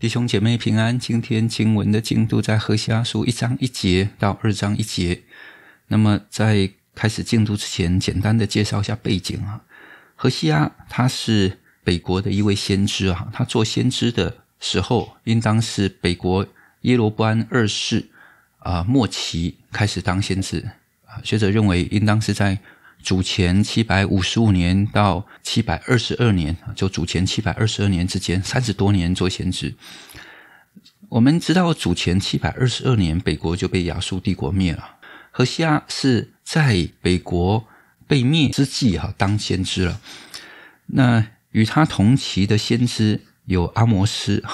弟兄姐妹平安，今天经文的进度在何西阿书一章一节到二章一节。那么在开始进度之前，简单的介绍一下背景啊。何西阿他是北国的一位先知啊，他做先知的时候，应当是北国耶罗波安二世啊末期开始当先知啊。学者认为应当是在。主前七百五十五年到七百二十二年，就主前七百二十二年之间三十多年做先知。我们知道主前七百二十二年北国就被亚述帝国灭了，何西亚是在北国被灭之际哈当先知了。那与他同期的先知有阿摩斯，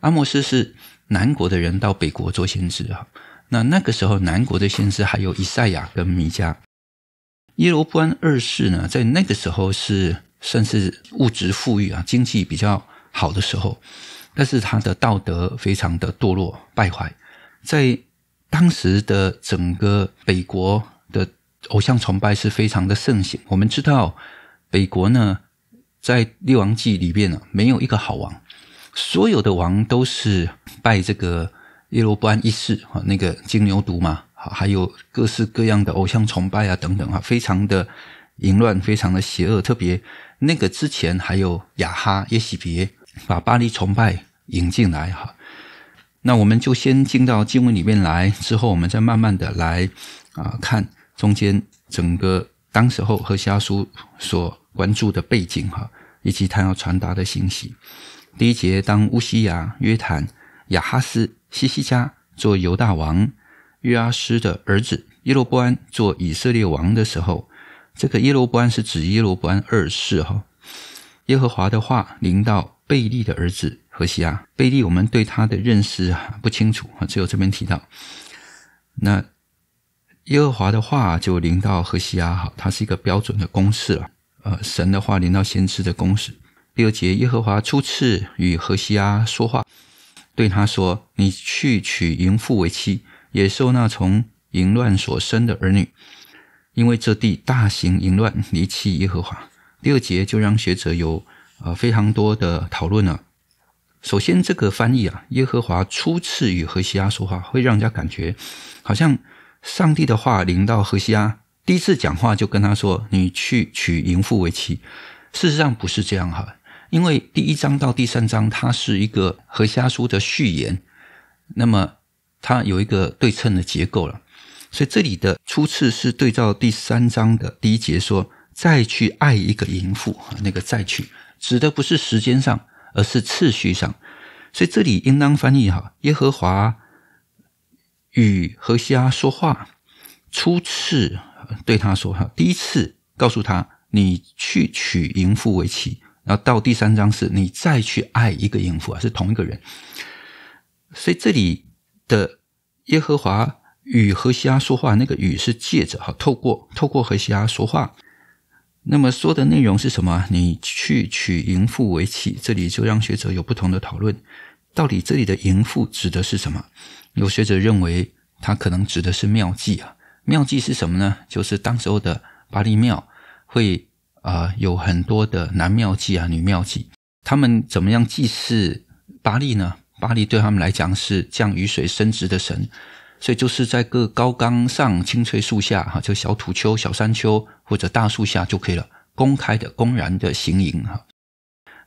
阿摩斯是南国的人到北国做先知哈。那那个时候南国的先知还有以赛亚跟弥迦。耶罗波安二世呢，在那个时候是算是物质富裕啊，经济比较好的时候，但是他的道德非常的堕落败坏。在当时的整个北国的偶像崇拜是非常的盛行。我们知道北国呢，在六王记》里面呢，没有一个好王，所有的王都是拜这个耶罗波安一世啊，那个金牛犊嘛。还有各式各样的偶像崇拜啊，等等啊，非常的淫乱，非常的邪恶。特别那个之前还有雅哈耶喜别把巴黎崇拜引进来哈。那我们就先进到经文里面来，之后我们再慢慢的来啊看中间整个当时候何西阿书所关注的背景哈，以及他要传达的信息。第一节，当乌西亚约坦亚哈斯西西家做犹大王。约阿诗的儿子耶罗波安做以色列王的时候，这个耶罗波安是指耶罗波安二世哈。耶和华的话临到贝利的儿子何西阿。贝利我们对他的认识啊不清楚啊，只有这边提到。那耶和华的话就临到何西阿哈，他是一个标准的公式了。呃，神的话临到先知的公式。第二节，耶和华初次与何西阿说话，对他说：“你去娶淫妇为妻。”也收纳从淫乱所生的儿女，因为这地大行淫乱，离弃耶和华。第二节就让学者有呃非常多的讨论了。首先，这个翻译啊，耶和华初次与何西阿说话，会让人家感觉好像上帝的话临到何西阿，第一次讲话就跟他说：“你去娶淫妇为妻。”事实上不是这样哈，因为第一章到第三章，它是一个何西阿书的序言，那么。它有一个对称的结构了，所以这里的初次是对照第三章的第一节说，再去爱一个淫妇，那个再去指的不是时间上，而是次序上，所以这里应当翻译哈，耶和华与何西阿说话，初次对他说哈，第一次告诉他你去娶淫妇为妻，然后到第三章是你再去爱一个淫妇啊，是同一个人，所以这里。的耶和华与何西阿说话，那个“与”是借着哈，透过透过何西阿说话。那么说的内容是什么？你去娶淫妇为妻，这里就让学者有不同的讨论。到底这里的淫妇指的是什么？有学者认为它可能指的是妙妓啊。妙妓是什么呢？就是当时候的巴力庙会啊，有很多的男妙妓啊、女妙妓，他们怎么样祭祀巴力呢？巴黎对他们来讲是降雨水生殖的神，所以就是在各高岗上青翠树下，哈，就小土丘、小山丘或者大树下就可以了。公开的、公然的行淫，哈。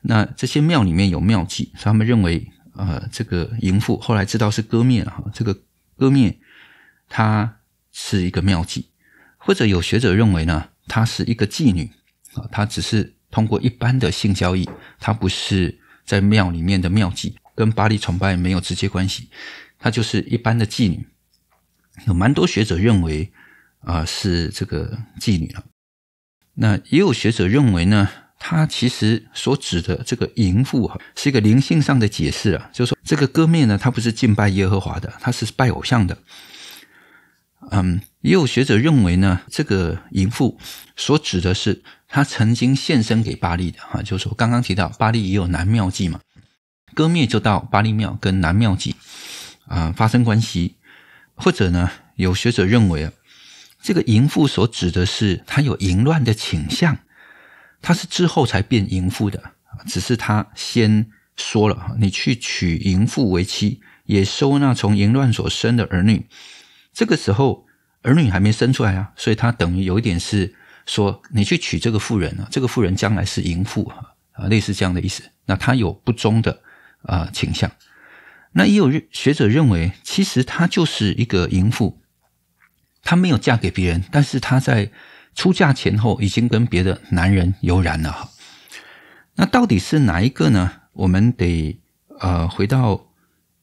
那这些庙里面有妙计，所以他们认为，呃，这个淫妇后来知道是割面了，哈。这个割面，它是一个妙计，或者有学者认为呢，她是一个妓女，啊，她只是通过一般的性交易，她不是在庙里面的妙计。跟巴黎崇拜没有直接关系，她就是一般的妓女。有蛮多学者认为，啊，是这个妓女了。那也有学者认为呢，她其实所指的这个淫妇哈，是一个灵性上的解释啊，就是说这个歌妹呢，她不是敬拜耶和华的，她是拜偶像的。嗯，也有学者认为呢，这个淫妇所指的是她曾经献身给巴黎的哈，就是说刚刚提到巴黎也有男妙计嘛。割灭就到八里庙跟南庙集，啊发生关系，或者呢，有学者认为啊，这个淫妇所指的是她有淫乱的倾向，他是之后才变淫妇的，只是他先说了你去娶淫妇为妻，也收纳从淫乱所生的儿女。这个时候儿女还没生出来啊，所以他等于有一点是说你去娶这个妇人啊，这个妇人将来是淫妇啊，类似这样的意思。那他有不忠的。啊，倾向。那也有学者认为，其实她就是一个淫妇，她没有嫁给别人，但是她在出嫁前后已经跟别的男人有染了哈。那到底是哪一个呢？我们得呃回到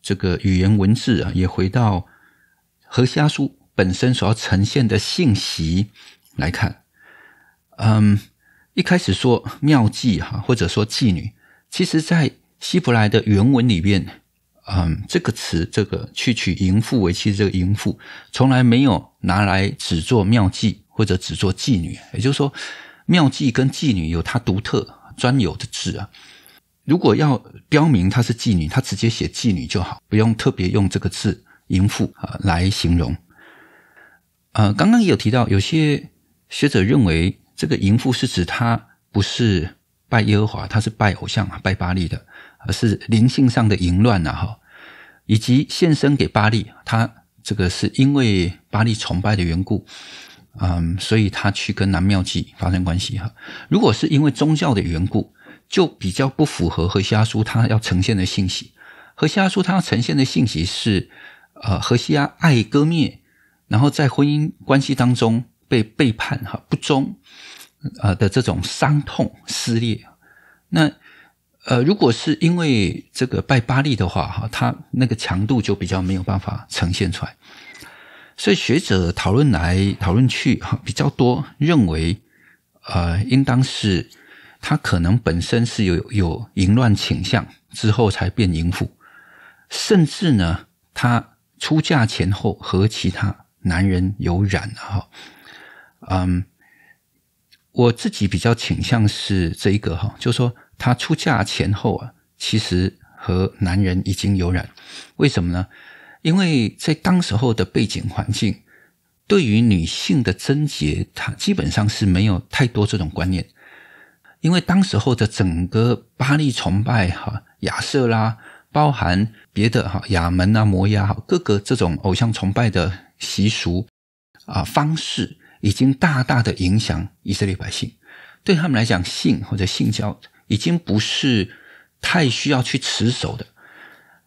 这个语言文字啊，也回到《何虾书》本身所要呈现的信息来看。嗯，一开始说妙妓哈，或者说妓女，其实在。希伯来的原文里面，嗯，这个词，这个去娶淫妇为妻，这个淫妇从来没有拿来只做妙妓或者只做妓女。也就是说，妙妓跟妓女有它独特专有的字啊。如果要标明她是妓女，她直接写妓女就好，不用特别用这个字淫妇啊来形容。呃，刚刚也有提到，有些学者认为这个淫妇是指她不是。拜耶和华，他是拜偶像啊，拜巴利的，而是灵性上的淫乱呐哈，以及献身给巴利，他这个是因为巴利崇拜的缘故，嗯，所以他去跟南妙妓发生关系哈。如果是因为宗教的缘故，就比较不符合荷西阿书他要呈现的信息。荷西阿书他要呈现的信息是，呃，荷西阿爱割灭，然后在婚姻关系当中被背叛哈，不忠。呃的这种伤痛撕裂，那呃，如果是因为这个拜巴利的话，哈，它那个强度就比较没有办法呈现出来，所以学者讨论来讨论去哈，比较多认为，呃，应当是他可能本身是有有淫乱倾向之后才变淫妇，甚至呢，他出嫁前后和其他男人有染哈，嗯。我自己比较倾向是这一个哈，就是说她出嫁前后啊，其实和男人已经有染。为什么呢？因为在当时候的背景环境，对于女性的贞洁，她基本上是没有太多这种观念。因为当时候的整个巴黎崇拜哈，亚瑟啦，包含别的哈亚门啊、摩崖哈各个这种偶像崇拜的习俗啊方式。已经大大的影响以色列百姓，对他们来讲，性或者性交已经不是太需要去持守的。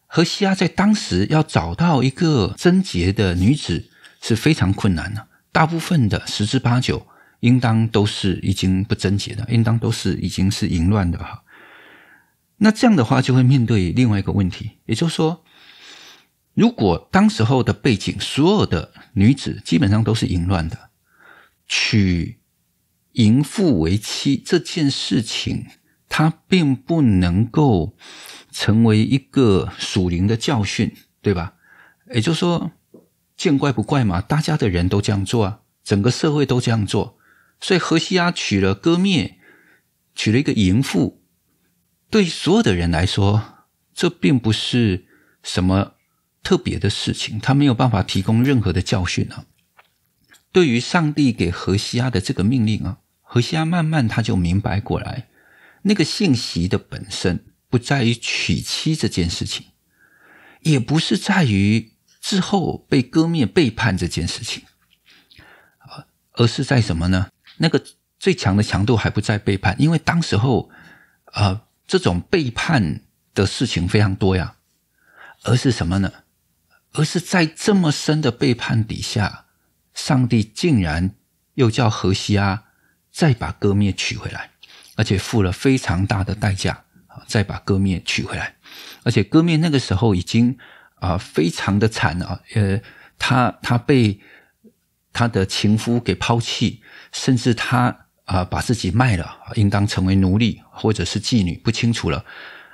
何西亚在当时要找到一个贞洁的女子是非常困难的，大部分的十之八九，应当都是已经不贞洁的，应当都是已经是淫乱的哈。那这样的话，就会面对另外一个问题，也就是说，如果当时候的背景，所有的女子基本上都是淫乱的。娶淫妇为妻这件事情，它并不能够成为一个属灵的教训，对吧？也就是说，见怪不怪嘛，大家的人都这样做，啊，整个社会都这样做，所以何西阿娶了割灭，娶了一个淫妇，对所有的人来说，这并不是什么特别的事情，他没有办法提供任何的教训啊。对于上帝给何西阿的这个命令啊，何西阿慢慢他就明白过来，那个信息的本身不在于娶妻这件事情，也不是在于之后被割灭背叛这件事情，而是在什么呢？那个最强的强度还不在背叛，因为当时候啊，这种背叛的事情非常多呀，而是什么呢？而是在这么深的背叛底下。上帝竟然又叫荷西阿再把歌面取回来，而且付了非常大的代价啊，再把歌面取回来，而且歌面那个时候已经啊非常的惨啊，呃，他他被他的情夫给抛弃，甚至他啊把自己卖了，应当成为奴隶或者是妓女不清楚了。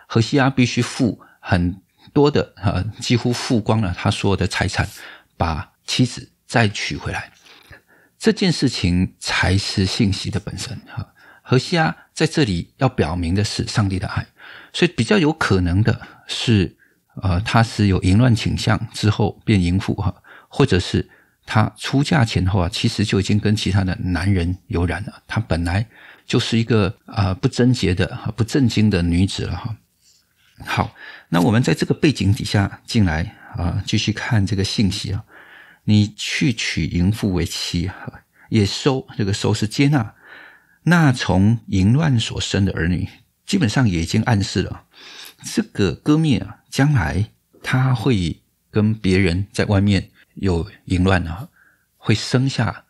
荷西阿必须付很多的啊，几乎付光了他所有的财产，把妻子。再取回来，这件事情才是信息的本身哈。何西阿在这里要表明的是上帝的爱，所以比较有可能的是，呃，他是有淫乱倾向之后变淫妇哈，或者是他出嫁前后啊，其实就已经跟其他的男人有染了，他本来就是一个啊不贞洁的、不正经的女子了哈。好，那我们在这个背景底下进来啊，继续看这个信息啊。你去娶淫妇为妻，也收这个收是接纳。那从淫乱所生的儿女，基本上也已经暗示了这个哥灭啊，将来他会跟别人在外面有淫乱啊，会生下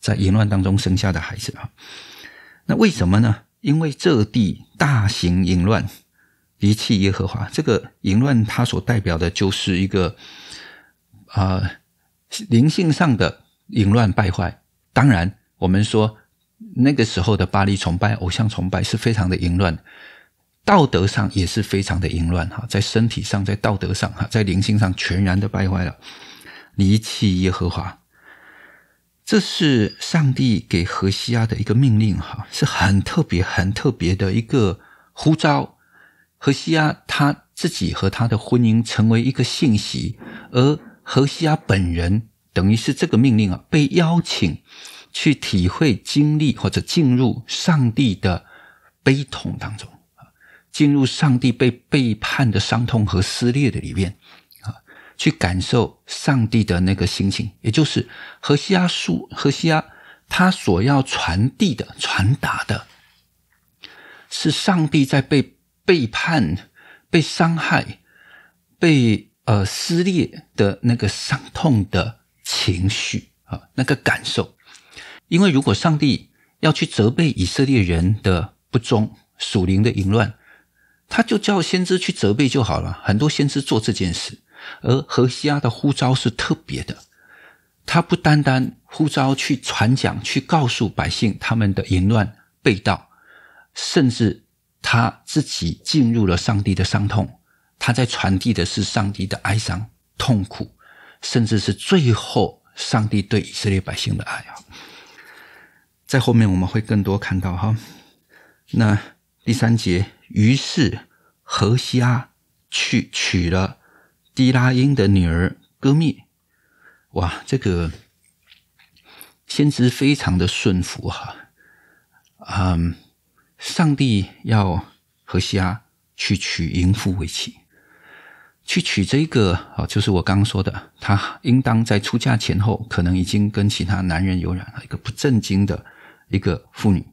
在淫乱当中生下的孩子啊。那为什么呢？因为这地大行淫乱，离弃耶和华。这个淫乱它所代表的就是一个啊。灵性上的淫乱败坏，当然，我们说那个时候的巴黎崇拜、偶像崇拜是非常的淫乱，道德上也是非常的淫乱哈，在身体上、在道德上哈，在灵性上全然的败坏了，离弃耶和华，这是上帝给荷西亚的一个命令哈，是很特别、很特别的一个呼召。荷西亚他自己和他的婚姻成为一个信息，而。何西阿本人等于是这个命令啊，被邀请去体会、经历或者进入上帝的悲痛当中，进入上帝被背叛的伤痛和撕裂的里面啊，去感受上帝的那个心情。也就是何西阿书，何西阿他所要传递的、传达的是上帝在被背叛、被伤害、被。呃，撕裂的那个伤痛的情绪啊，那个感受。因为如果上帝要去责备以色列人的不忠、属灵的淫乱，他就叫先知去责备就好了。很多先知做这件事，而何西阿的呼召是特别的，他不单单呼召去传讲、去告诉百姓他们的淫乱、被盗，甚至他自己进入了上帝的伤痛。他在传递的是上帝的哀伤、痛苦，甚至是最后上帝对以色列百姓的爱啊！在后面我们会更多看到哈。那第三节，于是何西阿去娶了狄拉因的女儿戈密。哇，这个先知非常的顺服哈。嗯，上帝要何西阿去娶淫妇为妻。去娶这一个啊，就是我刚刚说的，她应当在出嫁前后，可能已经跟其他男人有染了。一个不正经的一个妇女，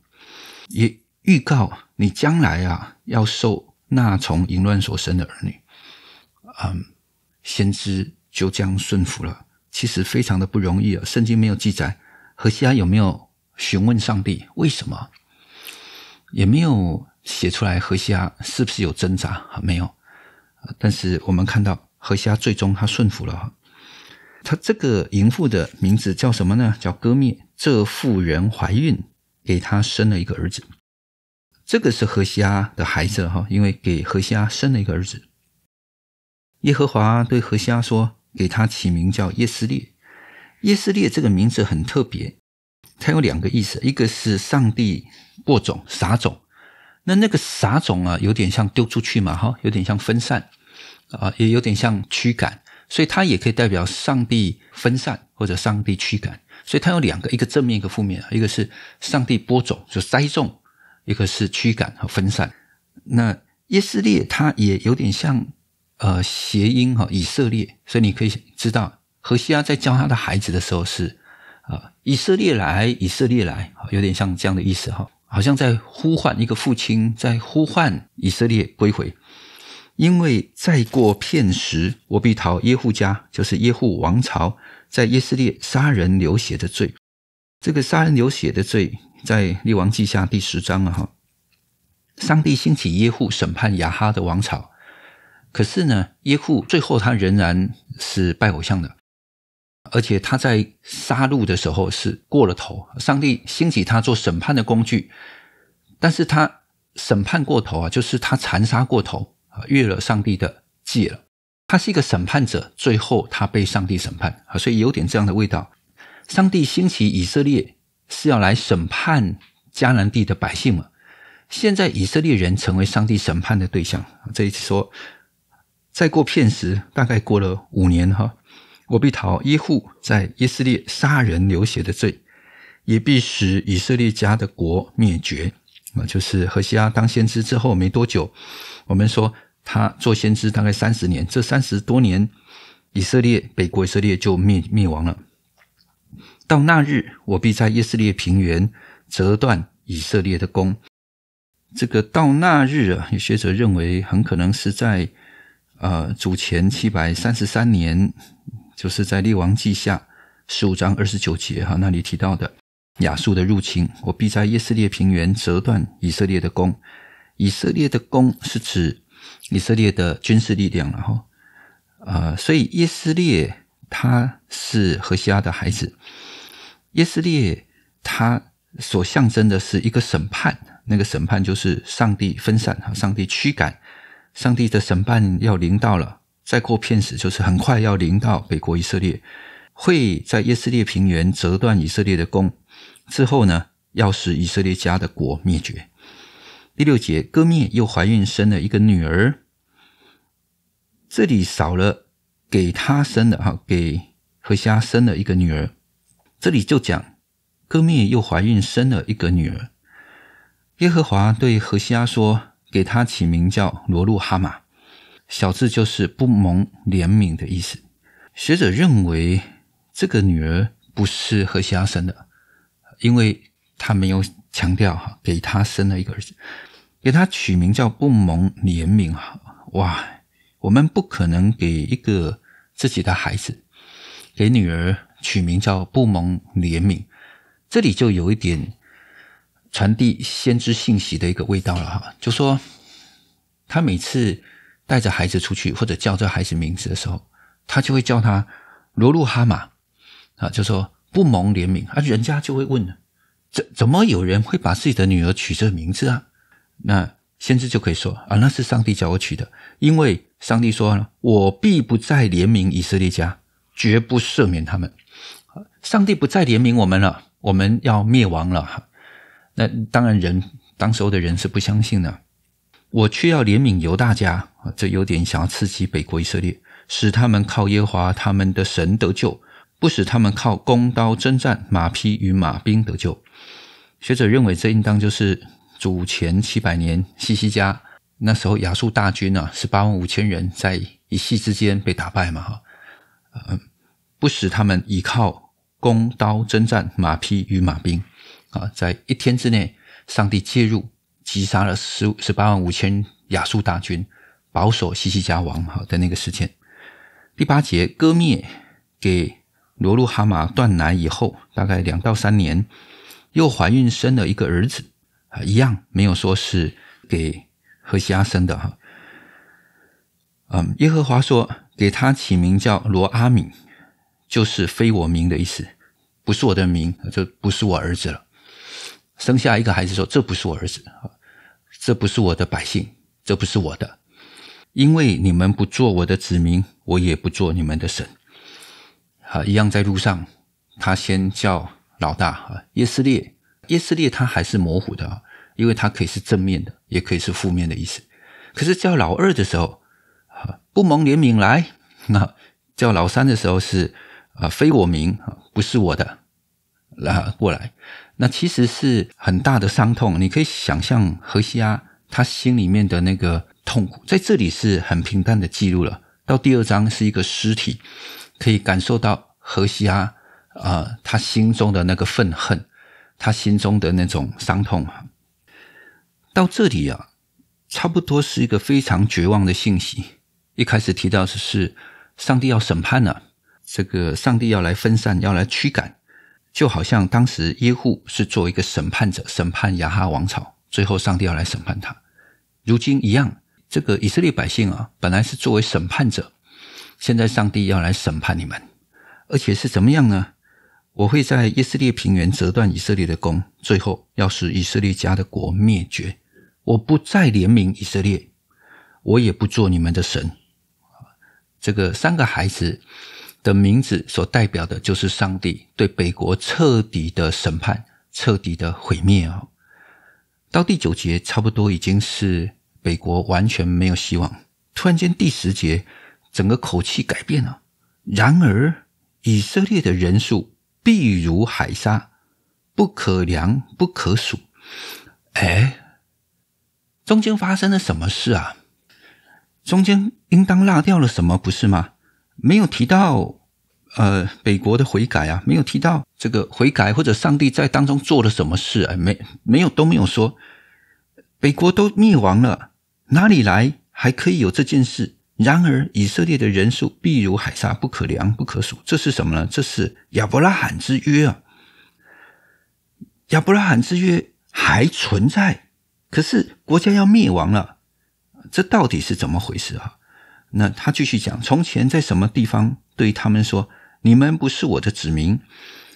也预告你将来啊要受那从淫乱所生的儿女。嗯，先知就这样顺服了，其实非常的不容易啊。圣经没有记载何西阿有没有询问上帝为什么，也没有写出来何西阿是不是有挣扎啊？没有。但是我们看到何西阿最终他顺服了哈，他这个淫妇的名字叫什么呢？叫割灭。这妇人怀孕，给他生了一个儿子，这个是何西阿的孩子哈，因为给何西阿生了一个儿子。耶和华对何西阿说，给他起名叫耶斯列。耶斯列这个名字很特别，它有两个意思，一个是上帝播种撒种。那那个撒种啊，有点像丢出去嘛，哈，有点像分散，啊，也有点像驱赶，所以它也可以代表上帝分散或者上帝驱赶，所以它有两个，一个正面，一个负面，一个是上帝播种就栽种，一个是驱赶和分散。那耶斯列它也有点像呃谐音哈以色列，所以你可以知道荷西阿在教他的孩子的时候是啊以色列来以色列来，有点像这样的意思哈。好像在呼唤一个父亲，在呼唤以色列归回，因为再过片时，我必逃耶户家，就是耶户王朝，在以色列杀人流血的罪。这个杀人流血的罪，在列王记下第十章啊，哈，上帝兴起耶户审判亚哈的王朝，可是呢，耶户最后他仍然是拜偶像的。而且他在杀戮的时候是过了头，上帝兴起他做审判的工具，但是他审判过头啊，就是他残杀过头啊，越了上帝的界了。他是一个审判者，最后他被上帝审判啊，所以有点这样的味道。上帝兴起以色列是要来审判迦南地的百姓们，现在以色列人成为上帝审判的对象。这一次说，再过片时，大概过了五年哈。我必讨耶户在以色列杀人流血的罪，也必使以色列家的国灭绝。啊，就是何西阿当先知之后没多久，我们说他做先知大概三十年，这三十多年以色列北国以色列就灭灭亡了。到那日，我必在以色列平原折断以色列的弓。这个到那日，有学者认为很可能是在呃，主前七百三十三年。就是在《列王记下》十五章二十九节哈那里提到的亚述的入侵，我必在耶斯列平原折断以色列的弓。以色列的弓是指以色列的军事力量，然后呃，所以耶斯列他是何西阿的孩子。耶斯列他所象征的是一个审判，那个审判就是上帝分散哈，上帝驱赶，上帝的审判要临到了。再过片时，就是很快要临到北国以色列，会在耶斯列平原折断以色列的弓，之后呢，要使以色列家的国灭绝。第六节，戈灭又怀孕生了一个女儿，这里少了给他生的哈，给何西阿生了一个女儿，这里就讲戈灭又怀孕生了一个女儿。耶和华对何西阿说，给他起名叫罗路哈马。小智就是不蒙怜悯的意思。学者认为这个女儿不是何西阿生的，因为他没有强调哈，给他生了一个儿子，给他取名叫不蒙怜悯哈。哇，我们不可能给一个自己的孩子给女儿取名叫不蒙怜悯，这里就有一点传递先知信息的一个味道了哈，就说他每次。带着孩子出去，或者叫这孩子名字的时候，他就会叫他罗路哈马啊，就说不蒙怜悯。啊，人家就会问怎怎么有人会把自己的女儿取这个名字啊？那先知就可以说啊，那是上帝叫我取的，因为上帝说我必不再怜悯以色列家，绝不赦免他们。上帝不再怜悯我们了，我们要灭亡了。那当然，人当时候的人是不相信的。我却要怜悯犹大家啊，这有点想要刺激北国以色列，使他们靠耶和华他们的神得救，不使他们靠弓刀征战马匹与马兵得救。学者认为这应当就是主前七百年西西家那时候亚述大军呢是八万五千人在一夕之间被打败嘛哈，呃，不使他们依靠弓刀征战马匹与马兵啊，在一天之内上帝介入。击杀了十十八万五千亚述大军，保守西西家王哈的那个事件。第八节，割灭给罗路哈马断奶以后，大概两到三年，又怀孕生了一个儿子，啊，一样没有说是给何西阿生的哈。嗯，耶和华说，给他起名叫罗阿敏，就是非我名的意思，不是我的名，就不是我儿子了。生下一个孩子说：“这不是我儿子，这不是我的百姓，这不是我的，因为你们不做我的子民，我也不做你们的神。”啊，一样在路上，他先叫老大啊，耶斯列，耶斯列他还是模糊的，因为他可以是正面的，也可以是负面的意思。可是叫老二的时候啊，不蒙怜悯来；那叫老三的时候是啊，非我名啊，不是我的。后过来！那其实是很大的伤痛，你可以想象何西阿他心里面的那个痛苦，在这里是很平淡的记录了。到第二章是一个尸体，可以感受到何西阿啊他心中的那个愤恨，他心中的那种伤痛啊。到这里啊，差不多是一个非常绝望的信息。一开始提到的是上帝要审判了，这个上帝要来分散，要来驱赶。就好像当时耶户是作为一个审判者审判亚哈王朝，最后上帝要来审判他。如今一样，这个以色列百姓啊，本来是作为审判者，现在上帝要来审判你们，而且是怎么样呢？我会在以色列平原折断以色列的弓，最后要使以色列家的国灭绝。我不再怜悯以色列，我也不做你们的神。这个三个孩子。的名字所代表的就是上帝对北国彻底的审判、彻底的毁灭啊！到第九节差不多已经是北国完全没有希望。突然间第十节整个口气改变了。然而以色列的人数必如海沙，不可量不可数。哎，中间发生了什么事啊？中间应当落掉了什么，不是吗？没有提到，呃，北国的悔改啊，没有提到这个悔改，或者上帝在当中做了什么事啊，没没有都没有说，北国都灭亡了，哪里来还可以有这件事？然而以色列的人数必如海沙不可量不可数，这是什么呢？这是亚伯拉罕之约啊，亚伯拉罕之约还存在，可是国家要灭亡了，这到底是怎么回事啊？那他继续讲，从前在什么地方对他们说：“你们不是我的子民。”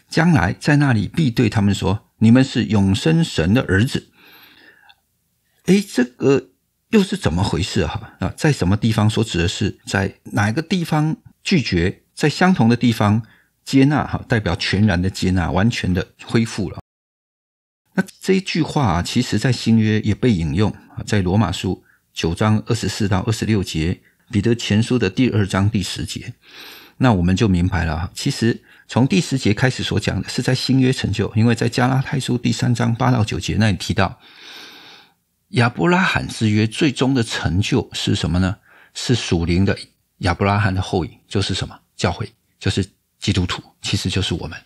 将来在那里必对他们说：“你们是永生神的儿子。”哎，这个又是怎么回事？哈，啊，在什么地方所指的是在哪个地方拒绝，在相同的地方接纳？哈，代表全然的接纳，完全的恢复了。那这一句话啊，其实在新约也被引用，在罗马书九章二十四到二十六节。彼得前书的第二章第十节，那我们就明白了。其实从第十节开始所讲的是在新约成就，因为在加拉太书第三章八到九节那里提到亚伯拉罕之约最终的成就是什么呢？是属灵的亚伯拉罕的后裔，就是什么？教会，就是基督徒，其实就是我们。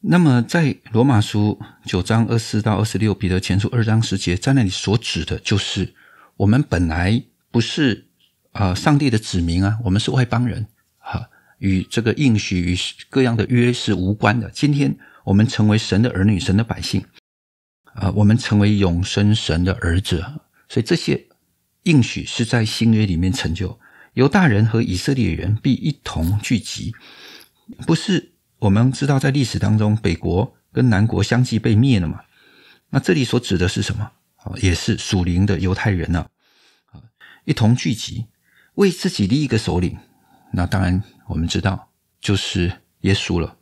那么在罗马书九章二四到二十六，彼得前书二章十节在那里所指的就是我们本来不是。啊，上帝的子民啊，我们是外邦人啊，与这个应许与各样的约是无关的。今天我们成为神的儿女，神的百姓啊，我们成为永生神的儿子。所以这些应许是在新约里面成就。犹大人和以色列人必一同聚集，不是我们知道在历史当中北国跟南国相继被灭了嘛？那这里所指的是什么？啊，也是属灵的犹太人呐，啊，一同聚集。为自己立一个首领，那当然我们知道就是耶稣了。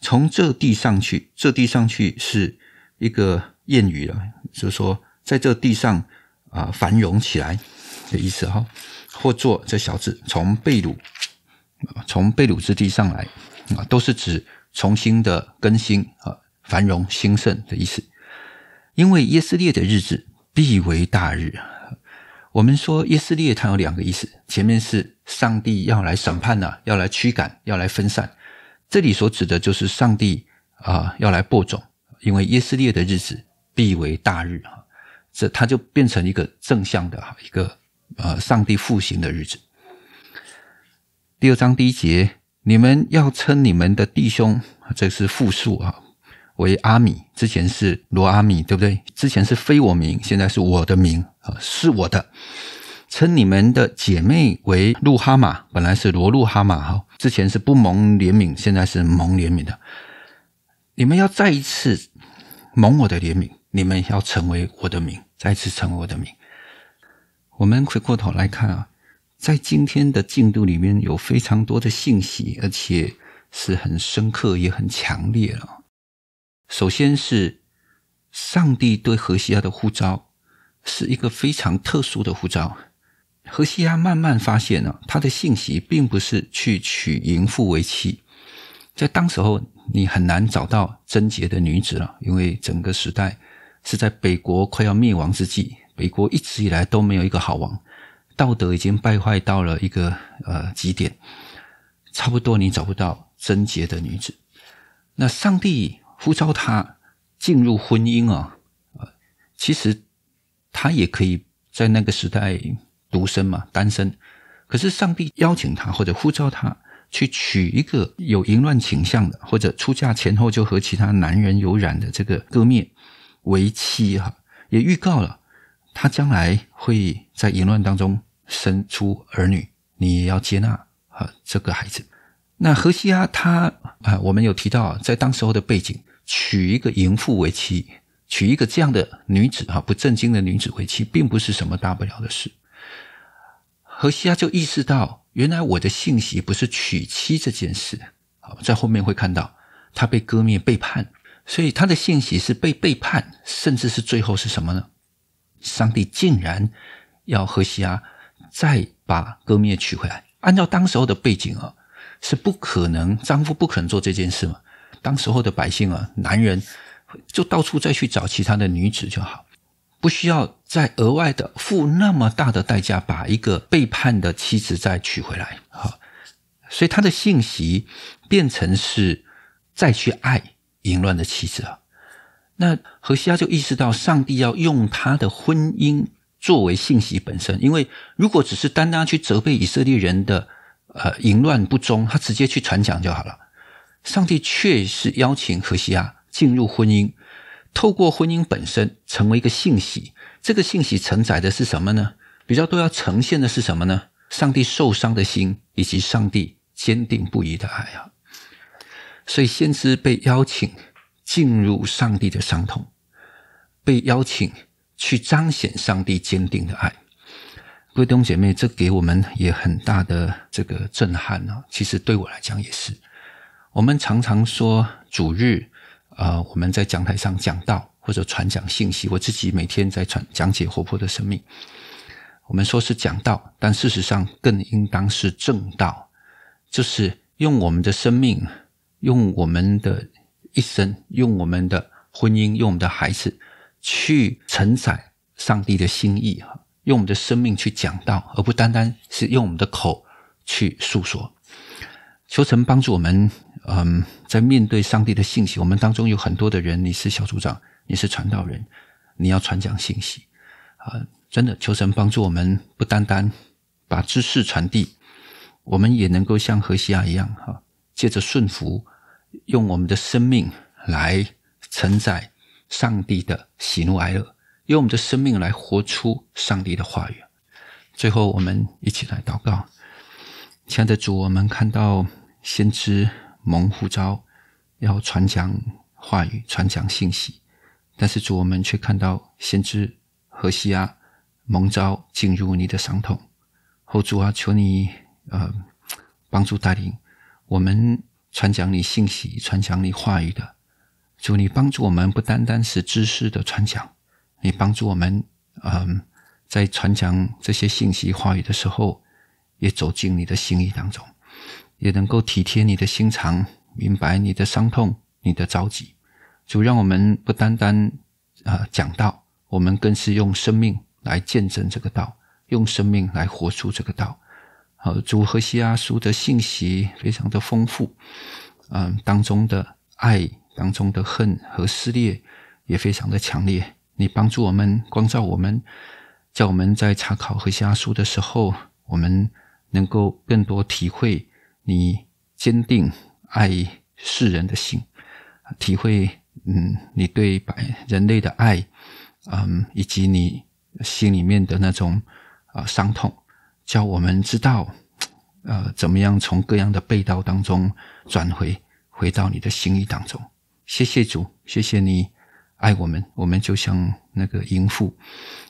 从这地上去，这地上去是一个谚语了，就是说在这地上啊繁荣起来的意思哈。或做这小子从被鲁，从贝鲁之地上来啊，都是指重新的更新啊繁荣兴盛的意思。因为耶斯列的日子必为大日。我们说耶斯列，它有两个意思。前面是上帝要来审判呐，要来驱赶，要来分散。这里所指的就是上帝啊，要来播种。因为耶斯列的日子必为大日啊，这它就变成一个正向的一个呃，上帝复兴的日子。第二章第一节，你们要称你们的弟兄，这是复数啊，为阿米。之前是罗阿米，对不对？之前是非我名，现在是我的名。是我的，称你们的姐妹为路哈马，本来是罗路哈马哈，之前是不蒙怜悯，现在是蒙怜悯的。你们要再一次蒙我的怜悯，你们要成为我的名，再次成为我的名。我们回过头来看啊，在今天的进度里面有非常多的信息，而且是很深刻，也很强烈了。首先是上帝对何西亚的呼召。是一个非常特殊的呼召。荷西亚慢慢发现啊，他的信息并不是去娶淫妇为妻。在当时候，你很难找到贞洁的女子了，因为整个时代是在北国快要灭亡之际。北国一直以来都没有一个好王，道德已经败坏到了一个呃极点，差不多你找不到贞洁的女子。那上帝呼召他进入婚姻啊，呃，其实。他也可以在那个时代独身嘛，单身。可是上帝邀请他或者呼召他去娶一个有淫乱倾向的，或者出嫁前后就和其他男人有染的这个哥灭为妻哈，也预告了他将来会在淫乱当中生出儿女，你也要接纳啊这个孩子。那何西阿他啊，我们有提到在当时候的背景，娶一个淫妇为妻。娶一个这样的女子啊，不正经的女子为妻，并不是什么大不了的事。何西阿就意识到，原来我的信息不是娶妻这件事。好，在后面会看到他被割灭背叛，所以他的信息是被背叛，甚至是最后是什么呢？上帝竟然要何西阿再把割灭娶回来？按照当时候的背景啊，是不可能，丈夫不可能做这件事嘛。当时候的百姓啊，男人。就到处再去找其他的女子就好，不需要再额外的付那么大的代价把一个背叛的妻子再娶回来。好，所以他的信息变成是再去爱淫乱的妻子啊。那何西阿就意识到，上帝要用他的婚姻作为信息本身，因为如果只是单单去责备以色列人的呃淫乱不忠，他直接去传讲就好了。上帝却是邀请何西阿。进入婚姻，透过婚姻本身成为一个信息。这个信息承载的是什么呢？比较多要呈现的是什么呢？上帝受伤的心，以及上帝坚定不移的爱啊！所以先知被邀请进入上帝的伤痛，被邀请去彰显上帝坚定的爱。桂东姐妹，这给我们也很大的这个震撼啊！其实对我来讲也是。我们常常说主日。呃，我们在讲台上讲到或者传讲信息，我自己每天在传讲解活泼的生命。我们说是讲道，但事实上更应当是正道，就是用我们的生命、用我们的一生、用我们的婚姻、用我们的孩子去承载上帝的心意用我们的生命去讲道，而不单单是用我们的口去诉说。求神帮助我们。嗯，在面对上帝的信息，我们当中有很多的人，你是小组长，你是传道人，你要传讲信息啊！真的，求神帮助我们，不单单把知识传递，我们也能够像何西阿一样，哈，借着顺服，用我们的生命来承载上帝的喜怒哀乐，用我们的生命来活出上帝的话语。最后，我们一起来祷告，亲爱的主，我们看到先知。蒙呼召，要传讲话语，传讲信息，但是主我们却看到先知何西阿蒙召进入你的伤痛。后主啊，求你呃帮助带领我们传讲你信息、传讲你话语的主，你帮助我们不单单是知识的传讲，你帮助我们，嗯，在传讲这些信息话语的时候，也走进你的心意当中。也能够体贴你的心肠，明白你的伤痛、你的着急。主让我们不单单啊讲道，我们更是用生命来见证这个道，用生命来活出这个道。好，主何西阿书的信息非常的丰富，嗯，当中的爱、当中的恨和撕裂也非常的强烈。你帮助我们光照我们，叫我们在查考和西阿书的时候，我们能够更多体会。你坚定爱世人的心，体会嗯，你对白人类的爱，嗯，以及你心里面的那种啊伤痛，教我们知道，呃，怎么样从各样的背道当中转回，回到你的心意当中。谢谢主，谢谢你爱我们，我们就像那个淫妇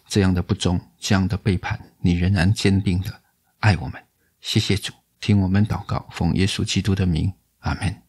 这样的不忠，这样的背叛，你仍然坚定的爱我们。谢谢主。听我们祷告，奉耶稣基督的名，阿门。